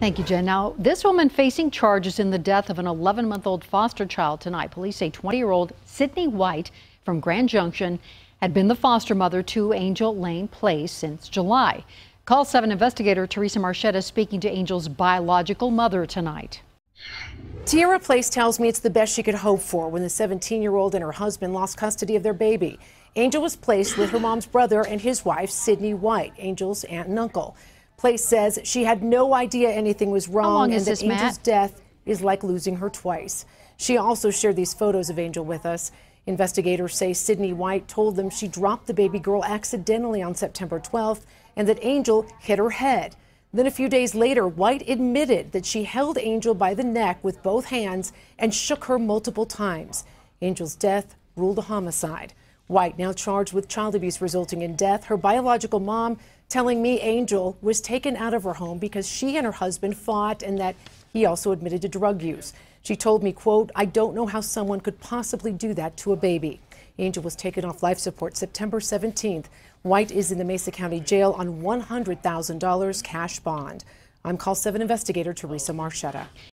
Thank you, Jen. Now, this woman facing charges in the death of an 11 month old foster child tonight. Police say 20 year old Sydney White from Grand Junction had been the foster mother to Angel Lane Place since July. Call 7 investigator Teresa Marchetta speaking to Angel's biological mother tonight. Tierra Place tells me it's the best she could hope for when the 17 year old and her husband lost custody of their baby. Angel was placed with her mom's brother and his wife, Sydney White, Angel's aunt and uncle. Place says she had no idea anything was wrong and that Angel's Matt? death is like losing her twice. She also shared these photos of Angel with us. Investigators say Sydney White told them she dropped the baby girl accidentally on September 12th and that Angel hit her head. Then a few days later, White admitted that she held Angel by the neck with both hands and shook her multiple times. Angel's death ruled a homicide. White, now charged with child abuse resulting in death, her biological mom telling me Angel was taken out of her home because she and her husband fought and that he also admitted to drug use. She told me, quote, I don't know how someone could possibly do that to a baby. Angel was taken off life support September 17th. White is in the Mesa County Jail on $100,000 cash bond. I'm Call 7 investigator Teresa Marchetta.